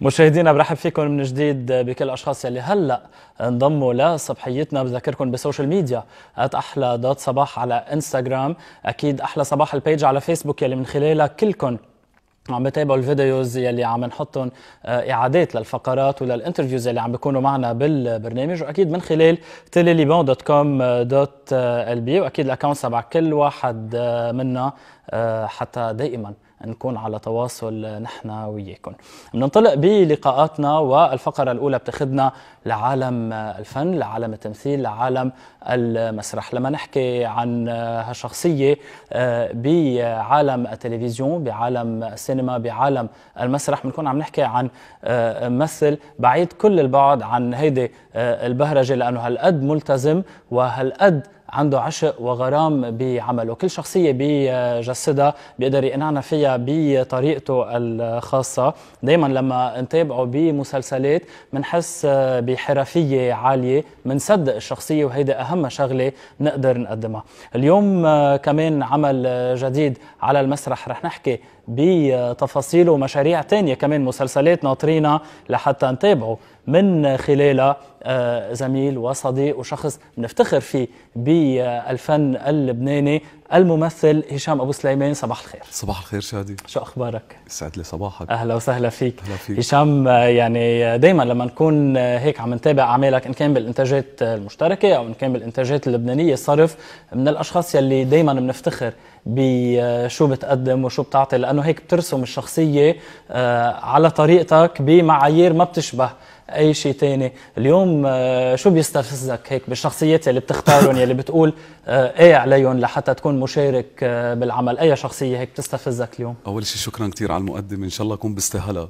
مشاهدينا برحب فيكم من جديد بكل الاشخاص يلي هلا انضموا لصبحيتنا بذكركم بالسوشيال ميديا احلى دوت صباح على انستغرام اكيد احلى صباح البيج على فيسبوك يلي من خلالها كلكم عم بتابعوا الفيديوز يلي عم نحطهم آه، اعادات للفقرات وللانترفيوز يلي عم بيكونوا معنا بالبرنامج واكيد من خلال تيليليبون دوت كوم دوت البي واكيد الاكونت تبع كل واحد آه، منا آه، حتى دائما نكون على تواصل نحن وياكم بننطلق بلقاءاتنا والفقرة الأولى بتاخذنا لعالم الفن لعالم التمثيل لعالم المسرح لما نحكي عن هالشخصية آه، بعالم التلفزيون بعالم السينما بعالم المسرح بنكون عم نحكي عن آه، ممثل بعيد كل البعد عن هيدي آه، البهرجة لأنه هالقد ملتزم وهالقد عنده عشق وغرام بعمله كل شخصية بجسدها بيقدر يقنعنا فيها بطريقته الخاصة دايما لما نتابعه بمسلسلات بنحس بحرفية عالية بنصدق الشخصية وهيدي أهم شغلة نقدر نقدمها اليوم كمان عمل جديد على المسرح رح نحكي بتفاصيله ومشاريع تانية كمان مسلسلات ناطرينا لحتى نتابعه من خلالها آه، زميل وصديق وشخص بنفتخر فيه بالفن اللبناني الممثل هشام ابو سليمان صباح الخير صباح الخير شادي شو اخبارك يسعد لي صباحك اهلا وسهلا فيك اهلا فيك هشام آه، يعني آه، دائما لما نكون هيك عم نتابع اعمالك ان كان بالانتاجات المشتركه او ان كان بالانتاجات اللبنانيه صرف من الاشخاص يلي دائما بنفتخر بشو بتقدم وشو بتعطي لانه هيك بترسم الشخصيه على طريقتك بمعايير ما بتشبه اي شيء ثاني اليوم آه، شو بيستفزك هيك بالشخصيات اللي بتختارهم يلي بتقول آه، ايه عليهم لحتى تكون مشارك آه، بالعمل اي شخصيه هيك بتستفزك اليوم اول شيء شكرا كثير على المقدمه ان شاء الله اكون بستاهلها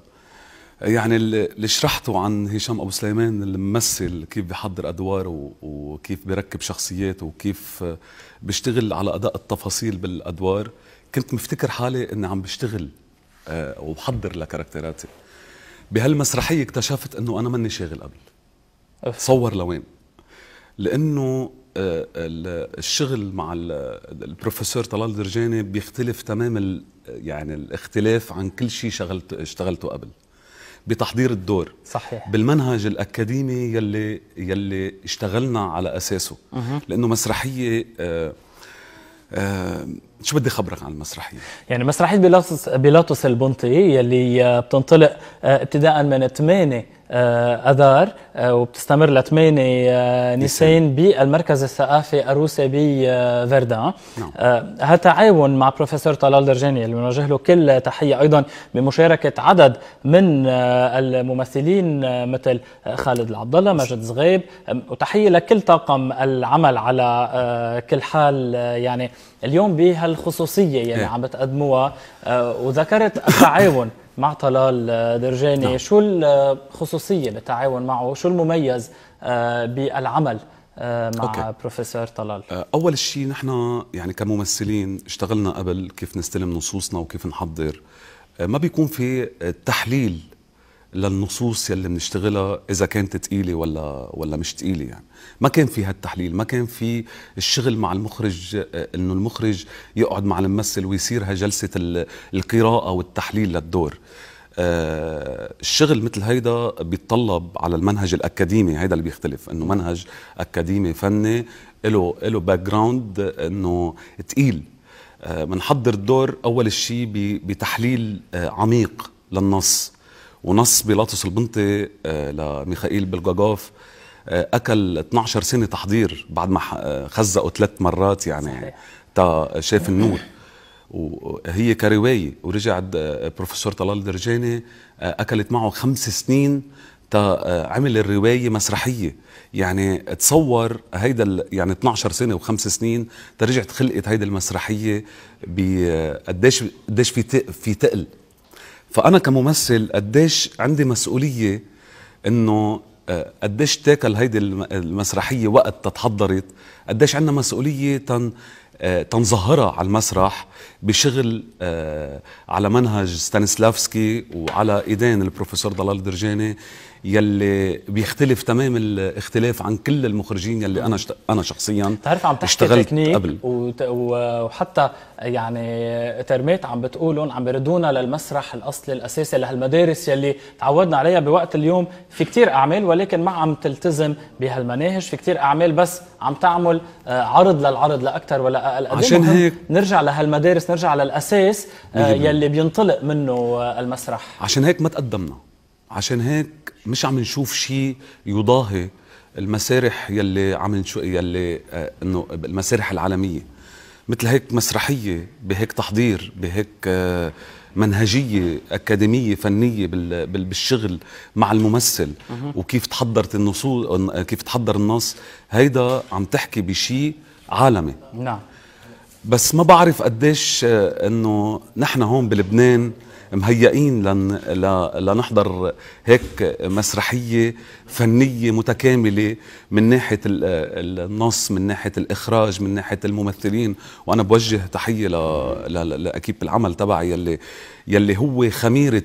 يعني اللي شرحته عن هشام ابو سليمان الممثل كيف بيحضر ادواره وكيف بيركب شخصياته وكيف بيشتغل على اداء التفاصيل بالادوار كنت مفتكر حالي اني عم بشتغل وبحضر لكاركتراتي بهالمسرحيه اكتشفت انه انا ماني شاغل قبل أوف. صور لوين لانه آه، الشغل مع البروفيسور طلال درجاني بيختلف تمام يعني الاختلاف عن كل شيء شغلت اشتغلته قبل بتحضير الدور صحيح بالمنهج الاكاديمي يلي يلي اشتغلنا على اساسه أه. لانه مسرحيه آه، آه، شو بدي خبرك عن المسرحيه؟ يعني مسرحيه بيلاطس بيلاطس البنطي يلي آه، بتنطلق آه، ابتداء من 8 آه، اذار وبتستمر ل 8 نيسان بالمركز الثقافي الروسي بفردان نعم. تعاون مع بروفيسور طلال درجاني اللي بنوجه له كل تحيه ايضا بمشاركه عدد من الممثلين مثل خالد العبد الله مجد صغيب وتحيه لكل طاقم العمل على كل حال يعني اليوم بهالخصوصيه يلي يعني إيه. عم بتقدموها آه، وذكرت التعاون مع طلال آه، درجاني نعم. شو الخصوصيه بالتعاون معه شو المميز آه، بالعمل مع أوكي. بروفيسور طلال اول شيء نحن يعني كممثلين اشتغلنا قبل كيف نستلم نصوصنا وكيف نحضر ما بيكون في تحليل للنصوص يلي بنشتغلها اذا كانت تقيله ولا ولا مش تقيله يعني ما كان في هالتحليل ما كان في الشغل مع المخرج آه، انه المخرج يقعد مع الممثل ويصير جلسه القراءه والتحليل للدور آه الشغل مثل هيدا بيتطلب على المنهج الاكاديمي هيدا اللي بيختلف انه منهج اكاديمي فني له له باك جراوند انه ثقيل آه، بنحضر آه الدور اول شيء بتحليل آه عميق للنص ونص بيلاطس البنطي آه، لميخائيل بلجاجوف آه، اكل 12 سنه تحضير بعد ما آه، خزقوا ثلاث مرات يعني تا شاف النور وهي كروايه ورجع بروفيسور طلال درجاني اكلت معه خمس سنين تا عمل الروايه مسرحيه يعني تصور هيدا يعني 12 سنه وخمس سنين ترجعت خلقت هيدا المسرحيه بقديش قديش في في تقل فانا كممثل قديش عندي مسؤوليه انه آه، قديش تاكل هيدي المسرحيه وقت تتحضرت قديش عندنا مسؤوليه تن آه، تنظهرها على المسرح بشغل آه، على منهج ستانيسلافسكي وعلى ايدين البروفيسور ضلال درجاني يلي بيختلف تمام الاختلاف عن كل المخرجين يلي انا شت... انا شخصيا تعرف عم تحكي تكنيك قبل وحتى يعني ترميت عم بتقولهم عم بردونا للمسرح الاصلي الاساسي لهالمدارس يلي تعودنا عليها بوقت اليوم في كتير اعمال ولكن ما عم تلتزم بهالمناهج في كتير اعمال بس عم تعمل آه، عرض للعرض لا اكثر ولا اقل إيه عشان هيك نرجع لهالمدارس نرجع للاساس آه، يلي بينطلق منه المسرح عشان هيك ما تقدمنا عشان هيك مش عم نشوف شيء يضاهي المسارح يلي عم نشوف يلي آه انه المسارح العالميه مثل هيك مسرحيه بهيك تحضير بهيك آه منهجيه اكاديميه فنيه بالشغل مع الممثل وكيف تحضرت النصوص كيف تحضر النص هيدا عم تحكي بشيء عالمي نعم بس ما بعرف قديش آه، انه نحن هون بلبنان مهيئين لن لنحضر هيك مسرحيه فنيه متكامله من ناحيه النص من ناحيه الاخراج من ناحيه الممثلين وانا بوجه تحيه لاكيب العمل تبعي يلي يلي هو خميره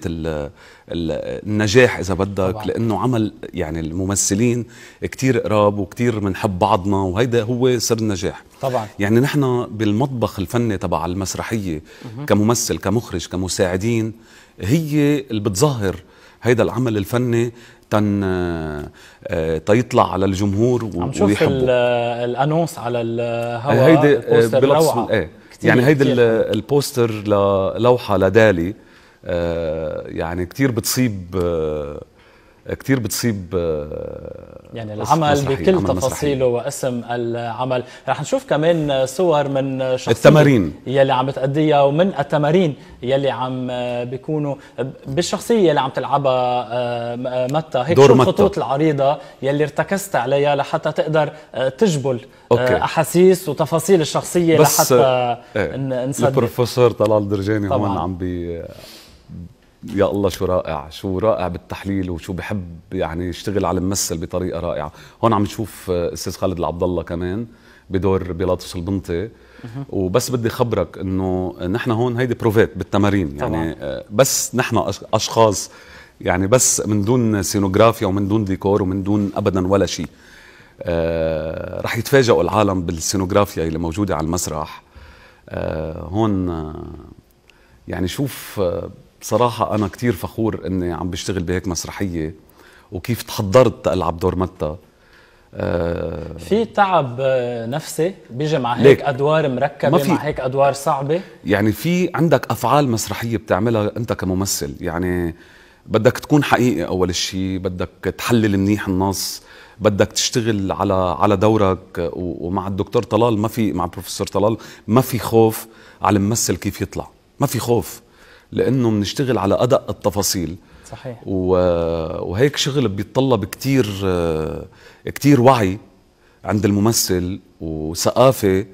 النجاح اذا بدك طبعا. لانه عمل يعني الممثلين كتير قراب وكتير بنحب بعضنا وهيدا هو سر النجاح طبعا يعني نحن بالمطبخ الفني تبع المسرحيه مه. كممثل كمخرج كمساعدين هي اللي بتظهر هيدا العمل الفني تن آه، تيطلع على الجمهور عم ويحبه عم شوف الانونس على الهواء هيدي آه، بلبس ايه كتير يعني هيدا البوستر للوحه لدالي آه، يعني كتير بتصيب آه، كتير بتصيب آه، يعني العمل بكل عمل تفاصيله واسم العمل رح نشوف كمان صور من شخصية التمارين يلي عم بتأديها ومن التمارين يلي عم آه، بيكونوا بالشخصية يلي عم تلعبها آه، متى هيك دور شو الخطوط العريضة يلي ارتكزت عليها لحتى تقدر تجبل أوكي. أحاسيس وتفاصيل الشخصية بس لحتى ايه. نصدق البروفيسور طلال درجاني هون عم بي يا الله شو رائع شو رائع بالتحليل وشو بحب يعني يشتغل على الممثل بطريقه رائعه هون عم نشوف استاذ خالد العبد الله كمان بدور بيلاطس البنطي وبس بدي خبرك انه نحن هون هيدي بروفيت بالتمارين يعني طبعا. آه، بس نحن اشخاص يعني بس من دون سينوغرافيا ومن دون ديكور ومن دون ابدا ولا شيء آه، رح يتفاجئوا العالم بالسينوغرافيا اللي موجوده على المسرح آه، هون يعني شوف بصراحة أنا كتير فخور إني عم بشتغل بهيك مسرحية وكيف تحضرت ألعب دور متى آه في تعب آه، نفسي بيجي مع هيك ادوار مركبه مع هيك ادوار صعبه يعني في عندك افعال مسرحيه بتعملها انت كممثل يعني بدك تكون حقيقي اول شيء بدك تحلل منيح النص بدك تشتغل على على دورك ومع الدكتور طلال ما في مع البروفيسور طلال ما في خوف على الممثل كيف يطلع ما في خوف لانه بنشتغل على ادق التفاصيل صحيح وهيك شغل بيتطلب كتير كتير وعي عند الممثل وثقافه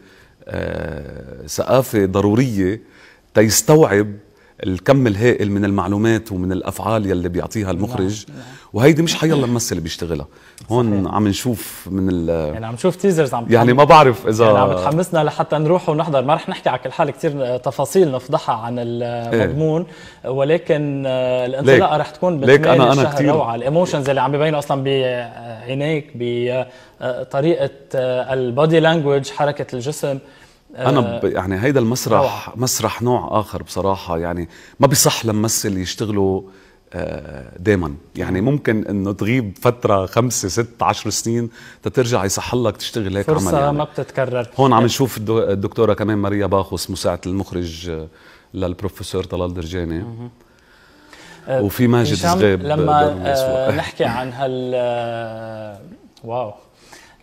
آه، ثقافه ضروريه تيستوعب الكم الهائل من المعلومات ومن الافعال يلي بيعطيها المخرج وهيدي مش حيلا الممثل اللي بيشتغلها هون عم نشوف من ال يعني عم نشوف تيزرز عم يعني ما بعرف اذا يعني عم تحمسنا لحتى نروح ونحضر ما رح نحكي على كل حال كثير تفاصيل نفضحها عن المضمون إيه. ولكن الانطلاقه رح تكون ليك انا انا كثير روعه الايموشنز اللي عم ببينوا اصلا بعينيك بطريقه آه، البادي لانجوج حركه الجسم انا آه، ب... يعني هيدا المسرح روح. مسرح نوع اخر بصراحه يعني ما بيصح لممثل يشتغلوا آه، دائما يعني ممكن انه تغيب فتره خمسة ست عشر سنين تترجع يصح لك تشتغل هيك فرصة عمل يعني. ما بتتكرر هون عم إيه. نشوف الدكتوره كمان ماريا باخوس مساعده المخرج آه، للبروفيسور طلال درجاني وفي ماجد صغير لما نحكي عن هال واو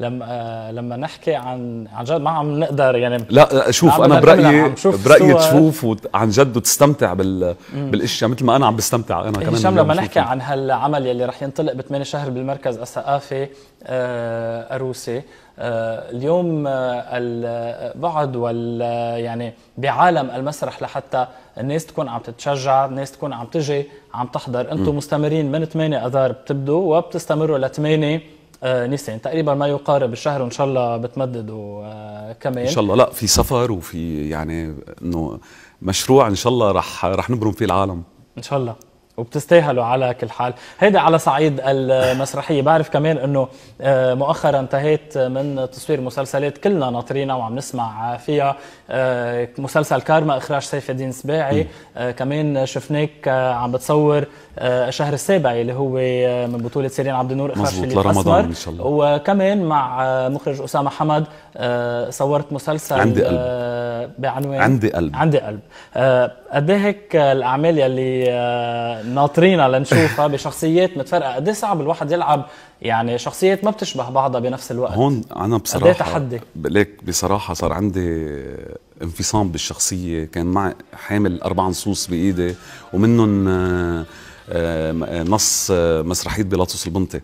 لما آه، لما نحكي عن عن جد ما عم نقدر يعني لا آه، شوف انا برايي برايي تشوف عن جد وتستمتع بال بالاشياء مثل ما انا عم بستمتع انا كمان هشام لما نحكي عن هالعمل يلي رح ينطلق ب 8 شهر بالمركز الثقافي آه، الروسي اليوم البعد وال يعني بعالم المسرح لحتى الناس تكون عم تتشجع، الناس تكون عم تجي عم تحضر، انتم مستمرين من 8 اذار بتبدوا وبتستمروا ل 8 آه، نيسان تقريبا ما يقارب الشهر وان شاء الله بتمدد آه، كمان ان شاء الله لا في سفر وفي يعني انه مشروع ان شاء الله رح رح نبرم فيه العالم ان شاء الله وبتستاهلوا على كل حال هيدا على صعيد المسرحيه بعرف كمان انه آه، مؤخرا انتهيت من تصوير مسلسلات كلنا ناطرينها وعم نسمع فيها آه، مسلسل كارما اخراج سيف الدين سباعي آه، كمان شفناك عم بتصور الشهر السابع اللي هو من بطوله سيرين عبد النور اخراج مزبوط لرمضان ان شاء الله وكمان مع مخرج اسامه حمد آه، صورت مسلسل عندي قلب آه، بعنوان عندي قلب عندي قلب آه، قد ايه هيك الاعمال يلي ناطرينها لنشوفها بشخصيات متفرقه قد إيه صعب الواحد يلعب يعني شخصيات ما بتشبه بعضها بنفس الوقت هون انا إيه بصراحه تحدي ليك بصراحه صار عندي انفصام بالشخصيه كان معي حامل اربع نصوص بايدي ومنهم نص مسرحيه بيلاطس البنطي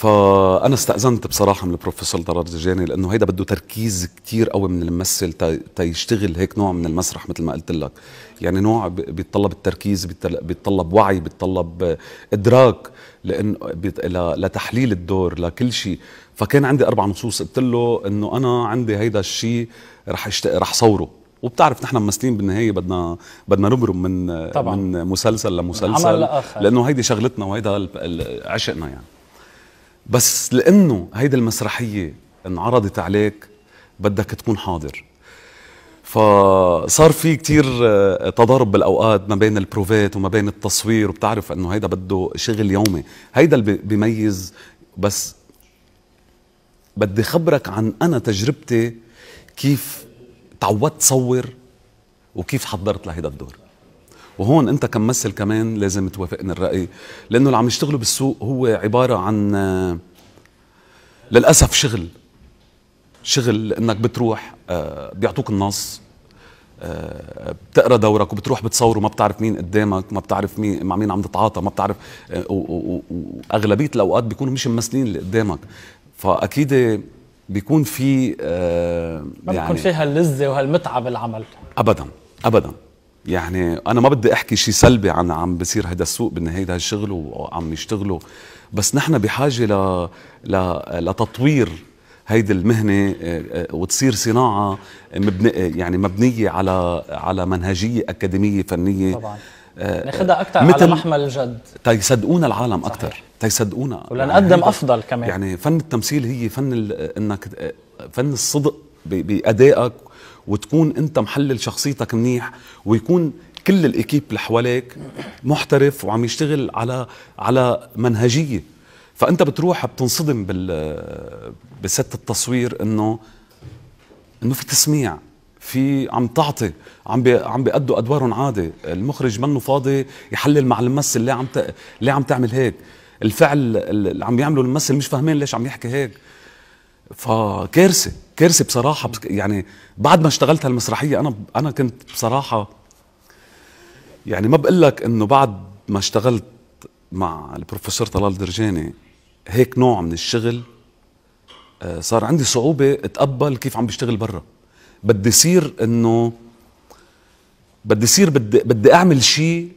فانا استاذنت بصراحه من البروفيسور ضرار زجاني لانه هيدا بده تركيز كتير قوي من الممثل تيشتغل هيك نوع من المسرح مثل ما قلت لك يعني نوع بيتطلب التركيز بيتطلب وعي بيتطلب ادراك لان لتحليل الدور لكل شيء فكان عندي اربع نصوص قلت له انه انا عندي هيدا الشيء رح أشت... رح صوره وبتعرف نحن ممثلين بالنهايه بدنا بدنا نبرم من طبعا. من مسلسل لمسلسل من لانه هيدي شغلتنا وهيدا عشقنا يعني بس لانه هيدي المسرحيه انعرضت عليك بدك تكون حاضر فصار في كتير آه، تضارب بالاوقات ما بين البروفات وما بين التصوير وبتعرف انه هيدا بده شغل يومي هيدا اللي بيميز بس بدي خبرك عن انا تجربتي كيف تعودت صور وكيف حضرت لهيدا الدور وهون انت كممثل كمان لازم توافقني الراي لانه اللي عم يشتغلوا بالسوق هو عباره عن للاسف شغل شغل انك بتروح آه، بيعطوك النص آه، بتقرا دورك وبتروح بتصور وما بتعرف مين قدامك ما بتعرف مين مع مين عم تتعاطى ما بتعرف آه، واغلبيه الاوقات بيكونوا مش ممثلين اللي قدامك فاكيد بيكون في يعني ما بيكون يعني فيها اللذه وهالمتعه بالعمل ابدا ابدا يعني انا ما بدي احكي شيء سلبي عن عم بصير هذا السوق بالنهايه هذا الشغل وعم يشتغلوا بس نحن بحاجه ل... ل... لتطوير هيدي المهنه آه، آه، وتصير صناعه مبني يعني مبنيه على على منهجيه اكاديميه فنيه طبعا آه، ناخذها اكثر على محمل الجد تيصدقونا العالم اكثر تيصدقونا ولنقدم يعني افضل كمان يعني فن التمثيل هي فن انك فن الصدق بادائك وتكون انت محلل شخصيتك منيح ويكون كل الاكيب اللي حواليك محترف وعم يشتغل على على منهجيه فانت بتروح بتنصدم بال بست التصوير انه انه في تسميع في عم تعطي عم بي عم بيأدوا ادوارهم عادي المخرج منه فاضي يحلل مع الممثل ليه عم ت... ليه عم تعمل هيك الفعل اللي عم يعمله الممثل مش فاهمين ليش عم يحكي هيك فكارثه كرسي بصراحه يعني بعد ما اشتغلت هالمسرحيه انا انا كنت بصراحه يعني ما بقول لك انه بعد ما اشتغلت مع البروفيسور طلال درجاني هيك نوع من الشغل آه، صار عندي صعوبه اتقبل كيف عم بشتغل برا بدي صير انه بدي صير بدي بدي اعمل شيء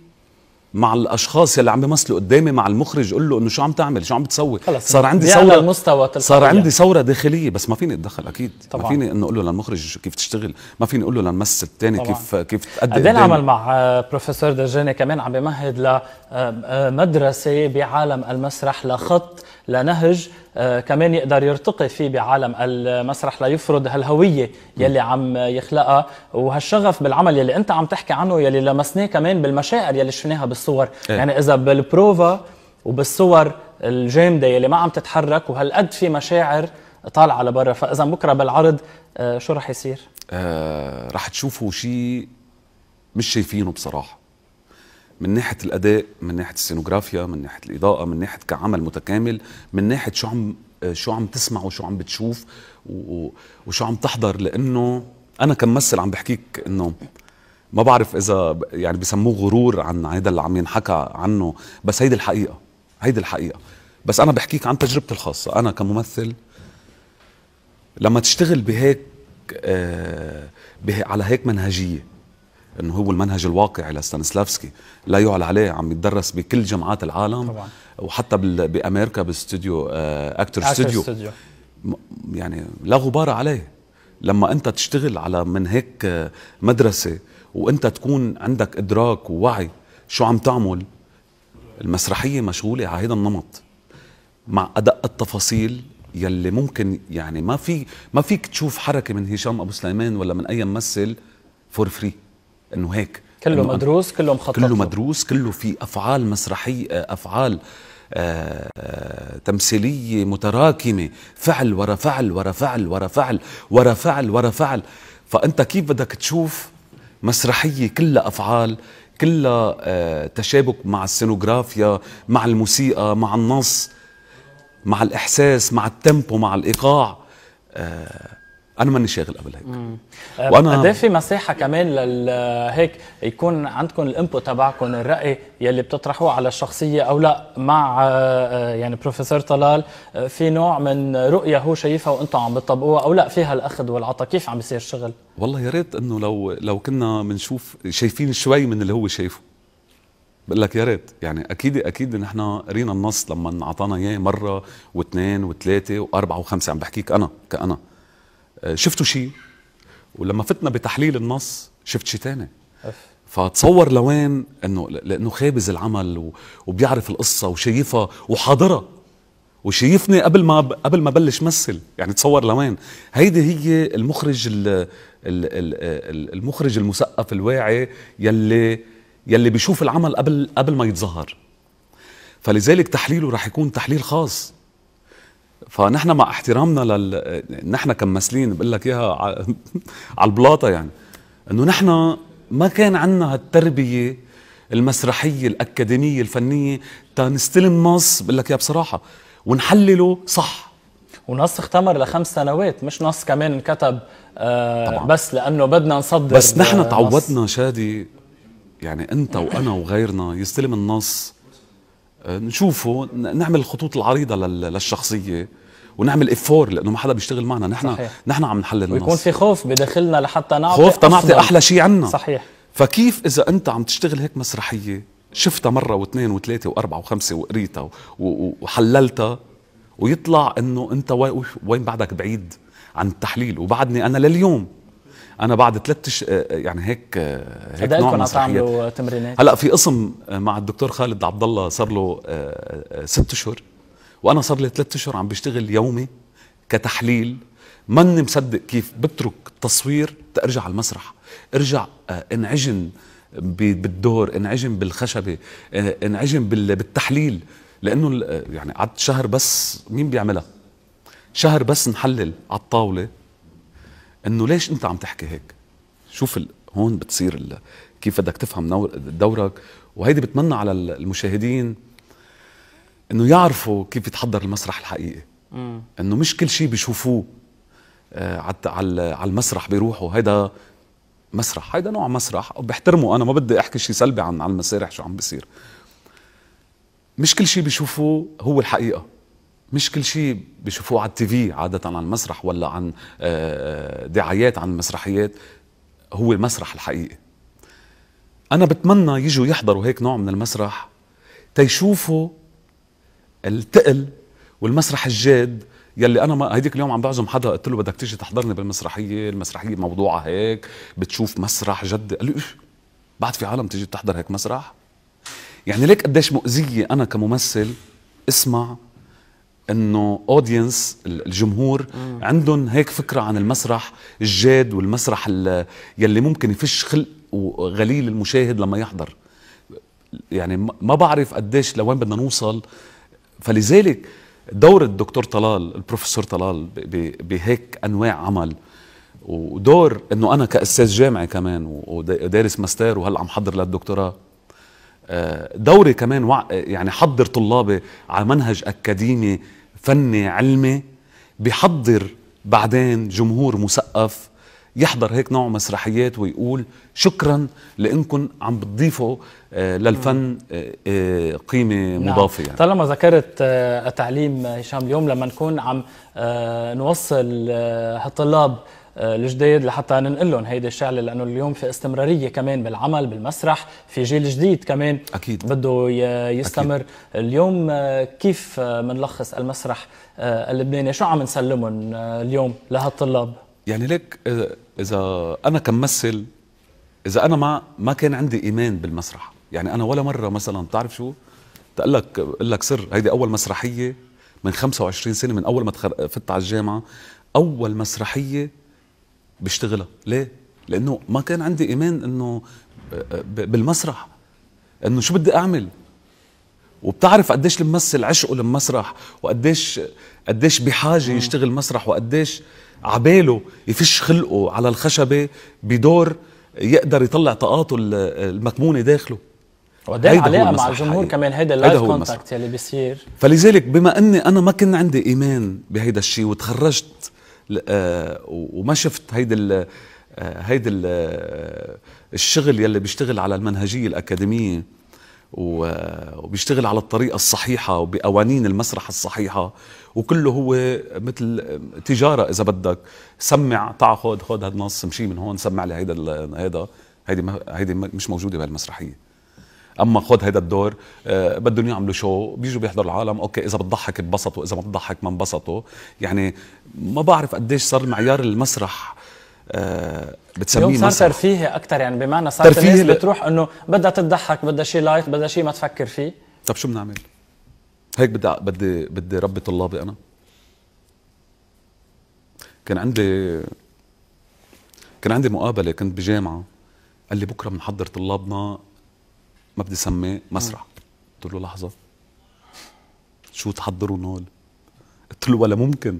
مع الاشخاص اللي عم بيمثلوا قدامي مع المخرج قول له انه شو عم تعمل شو عم بتسوي صار عندي ثوره المستوى صار عندي ثوره داخليه بس ما فيني اتدخل اكيد طبعا. ما فيني انه اقول له للمخرج كيف تشتغل ما فيني اقول له للممثل الثاني كيف كيف تقدم قد إيه عمل مع آه، بروفيسور دجاني كمان عم بمهد لمدرسه آه، آه، بعالم المسرح لخط لنهج آه، كمان يقدر يرتقي فيه بعالم المسرح ليفرض هالهوية يلي عم يخلقها وهالشغف بالعمل يلي أنت عم تحكي عنه يلي لمسناه كمان بالمشاعر يلي شفناها بالصور إيه. يعني إذا بالبروفا وبالصور الجامدة يلي ما عم تتحرك وهالقد في مشاعر طالعة لبرا فإذا بكرة بالعرض آه، شو رح يصير؟ آه رح تشوفوا شيء مش شايفينه بصراحة من ناحيه الاداء من ناحيه السينوغرافيا من ناحيه الاضاءه من ناحيه كعمل متكامل من ناحيه شو عم شو عم تسمع وشو عم بتشوف وشو عم تحضر لانه انا كممثل عم بحكيك انه ما بعرف اذا يعني بسموه غرور عن هذا اللي عم ينحكى عنه بس هيدي الحقيقه هيدي الحقيقه بس انا بحكيك عن تجربتي الخاصه انا كممثل لما تشتغل بهيك آه على هيك منهجيه انه هو المنهج الواقعي لستانسلافسكي لا يعلى عليه عم يتدرس بكل جامعات العالم طبعا. وحتى بامريكا باستوديو اكتر ستوديو يعني لا غبار عليه لما انت تشتغل على من هيك آه، مدرسه وانت تكون عندك ادراك ووعي شو عم تعمل المسرحيه مشغوله على هذا النمط مع ادق التفاصيل يلي ممكن يعني ما في ما فيك تشوف حركه من هشام ابو سليمان ولا من اي ممثل فور فري انه هيك كله إنه مدروس كله مخطط كله مدروس كله في افعال مسرحيه آه، افعال آآ آه، آآ آه، تمثيليه متراكمه فعل ورا فعل ورا فعل ورا فعل ورا فعل ورا فعل فانت كيف بدك تشوف مسرحيه كلها افعال كلها تشابك مع السينوغرافيا مع الموسيقى مع النص مع الاحساس مع التيمبو مع الايقاع آه انا ماني شاغل قبل هيك وانا قد آه، في مساحه كمان لل هيك يكون عندكم الانبوت تبعكم الراي يلي بتطرحوه على الشخصيه او لا مع آه، آه، يعني بروفيسور طلال في نوع من رؤيه هو شايفها وانتم عم بتطبقوها او لا فيها الاخذ والعطاء كيف عم بيصير الشغل والله يا ريت انه لو لو كنا بنشوف شايفين شوي من اللي هو شايفه بقول لك يا ريت يعني اكيد اكيد نحن قرينا النص لما انعطانا اياه مره واثنين وثلاثه واربعه وخمسه عم بحكيك انا كانا شفتوا شيء ولما فتنا بتحليل النص شفت شيء ثاني فتصور لوين انه لانه خابز العمل وبيعرف القصه وشايفها وحاضرها وشايفني قبل ما قبل ما بلش مثل يعني تصور لوين هيدي هي المخرج ال ال ال ال المخرج المثقف الواعي يلي يلي بيشوف العمل قبل قبل ما يتظهر فلذلك تحليله رح يكون تحليل خاص فنحن مع احترامنا لل نحن كممثلين بقول لك اياها على البلاطه يعني انه نحن ما كان عندنا هالتربيه المسرحيه الاكاديميه الفنيه تنستلم نص بقول لك اياها بصراحه ونحلله صح ونص اختمر لخمس سنوات مش نص كمان انكتب آه طبعاً. بس لانه بدنا نصدر بس نحن تعودنا شادي يعني انت وانا وغيرنا يستلم النص آه، نشوفه نعمل الخطوط العريضه للشخصيه ونعمل افور لانه ما حدا بيشتغل معنا نحن صحيح. نحن عم نحلل النص ويكون في خوف بداخلنا لحتى نعطي خوف تنعطي احلى شيء عنا صحيح فكيف اذا انت عم تشتغل هيك مسرحيه شفتها مره واثنين وثلاثه واربعه وخمسه وقريتها وحللتها ويطلع انه انت وين بعدك بعيد عن التحليل وبعدني انا لليوم انا بعد ثلاث آه، آه، يعني هيك آه، هيك نوع من تمرينات هلا في قسم مع الدكتور خالد عبد الله صار له ست اشهر وانا صار لي ثلاث اشهر عم بشتغل يومي كتحليل ماني مصدق كيف بترك التصوير ترجع على المسرح ارجع انعجن بالدور انعجن بالخشبه انعجن بالتحليل لانه يعني قعدت شهر بس مين بيعملها شهر بس نحلل على الطاوله انه ليش انت عم تحكي هيك شوف هون بتصير كيف بدك تفهم دورك وهيدي بتمنى على المشاهدين انه يعرفوا كيف يتحضر المسرح الحقيقي انه مش كل شيء بيشوفوه آه، على على المسرح بيروحوا هيدا مسرح هيدا نوع مسرح بحترمه انا ما بدي احكي شيء سلبي عن على المسارح شو عم بيصير مش كل شيء بيشوفوه هو الحقيقه مش كل شيء بيشوفوه على التي في عادة عن المسرح ولا عن آه، آه، دعايات عن المسرحيات هو المسرح الحقيقي أنا بتمنى يجوا يحضروا هيك نوع من المسرح تيشوفوا التقل والمسرح الجاد يلي انا ما هيديك اليوم عم بعزم حدا قلت له بدك تيجي تحضرني بالمسرحيه المسرحيه موضوعها هيك بتشوف مسرح جد قال لي إيه؟ بعد في عالم تيجي تحضر هيك مسرح يعني ليك قديش مؤذيه انا كممثل اسمع انه اودينس الجمهور مم. عندهم هيك فكره عن المسرح الجاد والمسرح يلي ممكن يفش خلق وغليل المشاهد لما يحضر يعني ما بعرف قديش لوين بدنا نوصل فلذلك دور الدكتور طلال البروفيسور طلال بهيك انواع عمل ودور انه انا كاستاذ جامعي كمان ودارس ماستر وهلا عم حضر للدكتوراه دوري كمان يعني حضر طلابي على منهج اكاديمي فني علمي بحضر بعدين جمهور مثقف يحضر هيك نوع مسرحيات ويقول شكرا لانكم عم بتضيفوا آه، للفن آه، آه، قيمه نعم. مضافه يعني. طالما ذكرت التعليم هشام اليوم لما نكون عم نوصل الطلاب آه، الجديد لحتى ننقل لهم هيدي الشغله لانه اليوم في استمراريه كمان بالعمل بالمسرح في جيل جديد كمان اكيد بده يستمر أكيد. اليوم آه، كيف بنلخص آه، المسرح اللبناني شو عم نسلمهم اليوم لهالطلاب يعني ليك اذا انا كممثل اذا انا ما ما كان عندي ايمان بالمسرح يعني انا ولا مره مثلا بتعرف شو تقول لك اقول لك سر هيدي اول مسرحيه من 25 سنه من اول ما فتت على الجامعه اول مسرحيه بشتغلها ليه لانه ما كان عندي ايمان انه آه، آه، بالمسرح انه شو بدي اعمل وبتعرف قديش الممثل عشقه للمسرح وقديش قديش بحاجه يشتغل مسرح وقديش عباله يفش خلقه على الخشبه بدور يقدر يطلع طاقاته المكمونه داخله وقديش علاقه مع الجمهور حقيقي. كمان هيدا اللايف كونتاكت يلي بيصير فلذلك بما اني انا ما كان عندي ايمان بهيدا الشيء وتخرجت آه، وما شفت هيدي آه، هيدا هيدي آه، الشغل يلي بيشتغل على المنهجيه الاكاديميه وبيشتغل على الطريقه الصحيحه وبقوانين المسرح الصحيحه وكله هو مثل تجاره اذا بدك سمع تعا خد خد هالنص مشي من هون سمع لي هيدا هيدا هيدي هيدي مش موجوده بهالمسرحيه اما خذ هيدا الدور أه بدهم يعملوا شو بيجوا بيحضروا العالم اوكي اذا بتضحك انبسطوا اذا ما بتضحك ما انبسطوا يعني ما بعرف قديش صار معيار المسرح أه بتسميه اليوم صار مسرح. ترفيهي اكثر يعني بمعنى صار الناس بتروح انه بدها تضحك بدها شيء لايت بدها شيء ما تفكر فيه طب شو بنعمل هيك بدي بدي بدي ربي طلابي انا كان عندي كان عندي مقابله كنت بجامعه قال لي بكره بنحضر طلابنا ما بدي سميه مسرح قلت له لحظه شو تحضروا هول قلت له ولا ممكن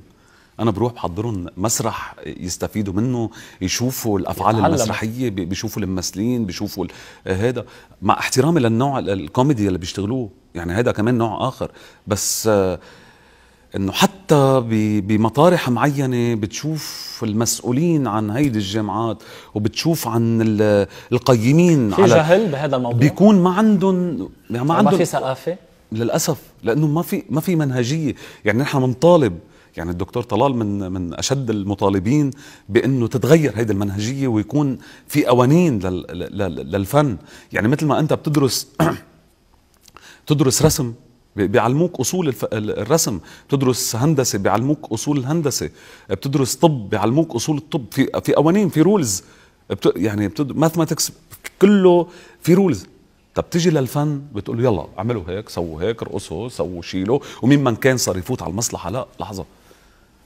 انا بروح بحضرهم مسرح يستفيدوا منه يشوفوا الافعال المسرحيه بيشوفوا الممثلين بيشوفوا هذا مع احترامي للنوع الكوميدي اللي بيشتغلوه يعني هذا كمان نوع اخر بس انه حتى بمطارح معينه بتشوف المسؤولين عن هيدي الجامعات وبتشوف عن القيمين في على جهل بهذا الموضوع بيكون ما عندهم يعني ما عندهم ما في ثقافه للاسف لانه ما في ما في منهجيه يعني نحن بنطالب يعني الدكتور طلال من من اشد المطالبين بانه تتغير هيدي المنهجيه ويكون في قوانين للفن يعني مثل ما انت بتدرس تدرس رسم بيعلموك اصول الرسم بتدرس هندسه بيعلموك اصول الهندسه بتدرس طب بيعلموك اصول الطب في في قوانين في رولز بت يعني بتد... ماثماتكس كله في رولز طب تيجي للفن بتقول يلا اعملوا هيك سووا هيك رقصوا سووا شيلوا ومين من كان صار يفوت على المصلحه لا لحظه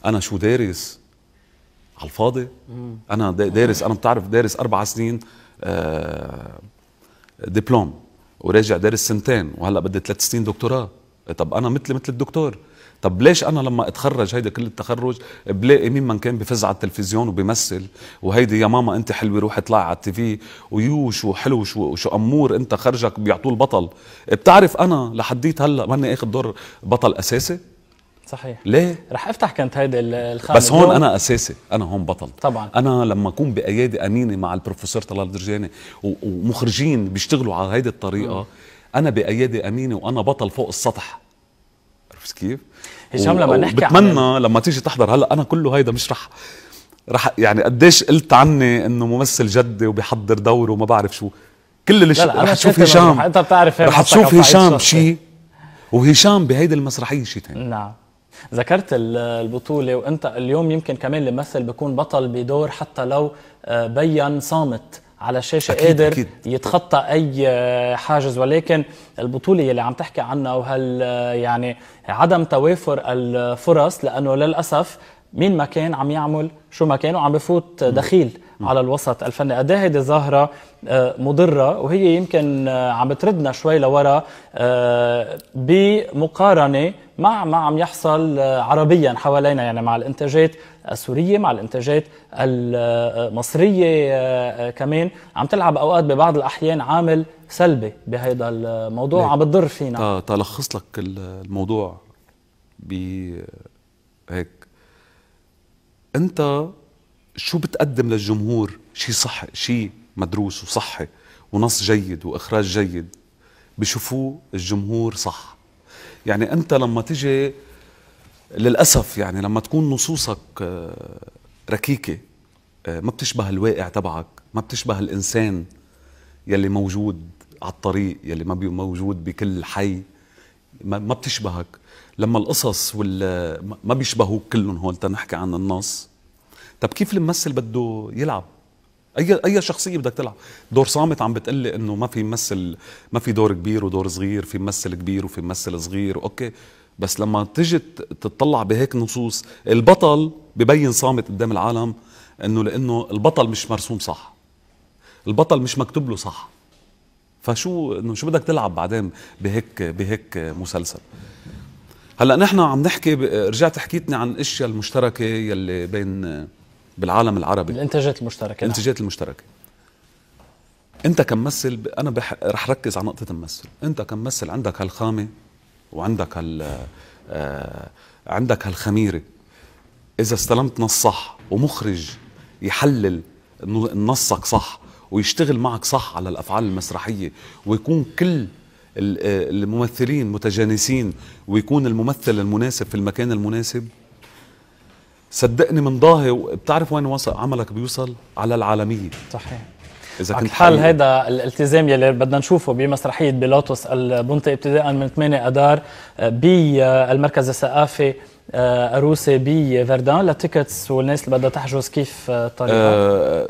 انا شو دارس على الفاضي انا دارس انا بتعرف دارس اربع سنين آه، دبلوم وراجع دارس سنتين وهلا بدي ثلاث سنين دكتوراه طب انا مثلي مثل الدكتور طب ليش انا لما اتخرج هيدا كل التخرج بلاقي مين من كان بفز على التلفزيون وبيمثل وهيدي يا ماما انت حلوه روحي اطلعي على التي في ويو شو حلو شو شو امور انت خرجك بيعطوه البطل بتعرف انا لحديت هلا ماني اخذ دور بطل اساسي صحيح ليه؟ رح افتح كانت هيدي الخانه بس هون انا اساسي انا هون بطل طبعا انا لما اكون بايادي امينه مع البروفيسور طلال درجاني ومخرجين بيشتغلوا على هيدي الطريقه م. انا بايادي امينه وانا بطل فوق السطح عرفت كيف؟ هشام لما نحكي بتمنى عن... لما تيجي تحضر هلا انا كله هيدا مش رح رح يعني قديش قلت عني انه ممثل جدي وبيحضر دوره وما بعرف شو كل اللي رح تشوف هشام انت بتعرف رح تشوف هشام شيء وهشام بهيدي المسرحيه شيء ثاني نعم ذكرت البطوله وانت اليوم يمكن كمان الممثل بيكون بطل بدور حتى لو آه، بين صامت على الشاشه أكيد قادر أكيد. يتخطى اي آه، حاجز ولكن البطوله اللي عم تحكي عنها وهال آه، يعني عدم توافر الفرص لانه للاسف مين ما كان عم يعمل شو ما كان وعم بفوت دخيل على الوسط الفني قد هيدي ظاهره آه، مضره وهي يمكن آه، عم بتردنا شوي لورا آه، بمقارنه مع ما عم يحصل عربيا حوالينا يعني مع الانتاجات السورية مع الانتاجات المصرية كمان عم تلعب أوقات ببعض الأحيان عامل سلبي بهذا الموضوع عم بتضر فينا تلخص لك الموضوع ب هيك أنت شو بتقدم للجمهور شيء صح شيء مدروس وصحي ونص جيد واخراج جيد بشوفوه الجمهور صح يعني انت لما تجي للاسف يعني لما تكون نصوصك آه، ركيكه آه، ما بتشبه الواقع تبعك ما بتشبه الانسان يلي موجود على الطريق يلي ما موجود بكل حي ما بتشبهك لما القصص وال ما بيشبهوك كلهم هون تنحكي عن النص طب كيف الممثل بده يلعب اي اي شخصيه بدك تلعب دور صامت عم بتقلي انه ما في ممثل ما في دور كبير ودور صغير في ممثل كبير وفي ممثل صغير اوكي بس لما تجي تطلع بهيك نصوص البطل ببين صامت قدام العالم انه لانه البطل مش مرسوم صح البطل مش مكتوب له صح فشو انه شو بدك تلعب بعدين بهيك بهيك مسلسل هلا نحن عم نحكي رجعت حكيتني عن الاشياء المشتركه يلي بين بالعالم العربي الانتاجات المشتركه نعم. الانتاجات المشتركه انت كممثل انا بح... رح ركز على نقطه الممثل انت كممثل عندك هالخامه وعندك هال آه، عندك هالخميره اذا استلمت نص صح ومخرج يحلل نصك صح ويشتغل معك صح على الافعال المسرحيه ويكون كل آه، الممثلين متجانسين ويكون الممثل المناسب في المكان المناسب صدقني من ضاهي بتعرف وين وصل عملك بيوصل على العالميه صحيح اذا كنت حال هذا الالتزام يلي بدنا نشوفه بمسرحيه بيلوتوس البنطي ابتداء من 8 اذار آه، بالمركز آه، الثقافي آه، بي بفردان للتيكتس والناس اللي بدها تحجز كيف آه، الطريقه؟ آه،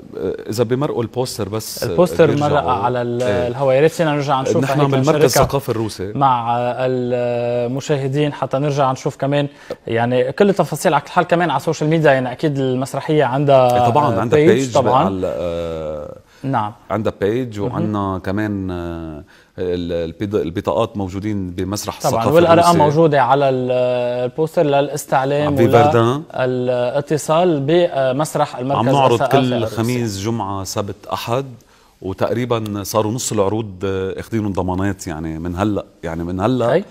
اذا بمرقوا البوستر بس البوستر مرق على إيه. الهواء يا ريت فينا نرجع نشوف نحن بالمركز الثقافي الروسي مع المشاهدين حتى نرجع نشوف كمان يعني كل التفاصيل على كل حال كمان على السوشيال ميديا يعني اكيد المسرحيه عندها إيه، طبعا عندها بيج, طبعا على نعم عندها بيج وعندنا كمان آه، البطاقات موجودين بمسرح طبعا والارقام موجوده على البوستر للاستعلام والاتصال بمسرح المركز عم نعرض كل خميس جمعه سبت احد وتقريبا صاروا نص العروض آه، اخذينهم ضمانات يعني من هلا يعني من هلا ايه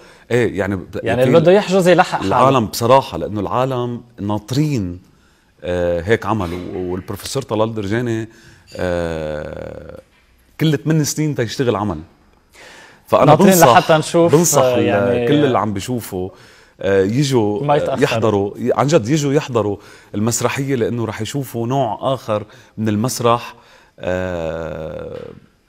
يعني يعني اللي بده يحجز يلحق العالم بصراحه لانه العالم ناطرين آه هيك عمل والبروفيسور طلال درجاني آه، كل 8 سنين تيشتغل عمل فانا بنصح لحتى نشوف بنصح آه، يعني كل اللي عم بيشوفوا آه، يجوا يحضروا عن جد يجوا يحضروا المسرحيه لانه رح يشوفوا نوع اخر من المسرح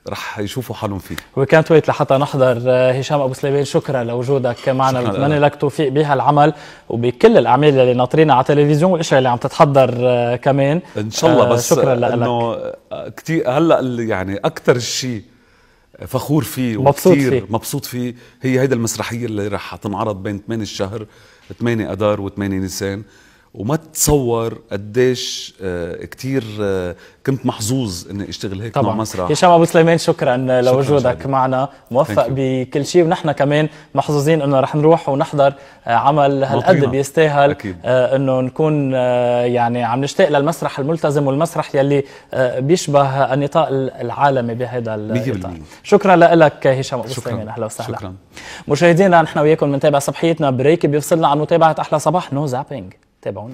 رح يشوفوا حالهم فيه وكانت ويت لحتى نحضر آه، هشام ابو سليمان شكرا لوجودك معنا بتمنى لك توفيق بهالعمل وبكل الاعمال اللي ناطرينها على التلفزيون والاشياء اللي عم تتحضر آه، كمان ان شاء الله آه، بس شكرا لك انه كثير هلا يعني اكثر شيء فخور فيه مبسوط فيه مبسوط فيه هي هيدا المسرحيه اللي رح تنعرض بين 8 الشهر 8 اذار و8 نيسان وما تتصور قديش آه، كتير آه، كنت محظوظ اني اشتغل هيك طبعا. مع مسرح هشام ابو سليمان شكرا لوجودك معنا موفق بكل شيء ونحن كمان محظوظين انه رح نروح ونحضر آه، عمل هالقد بيستاهل انه نكون يعني عم نشتاق للمسرح الملتزم والمسرح يلي بيشبه النطاق العالمي بهذا الاطار شكرا لك هشام ابو سليمان اهلا وسهلا شكرا مشاهدينا نحن وياكم بنتابع صبحيتنا بريك بيفصلنا عن متابعه احلى صباح نو زابينج C'est bon.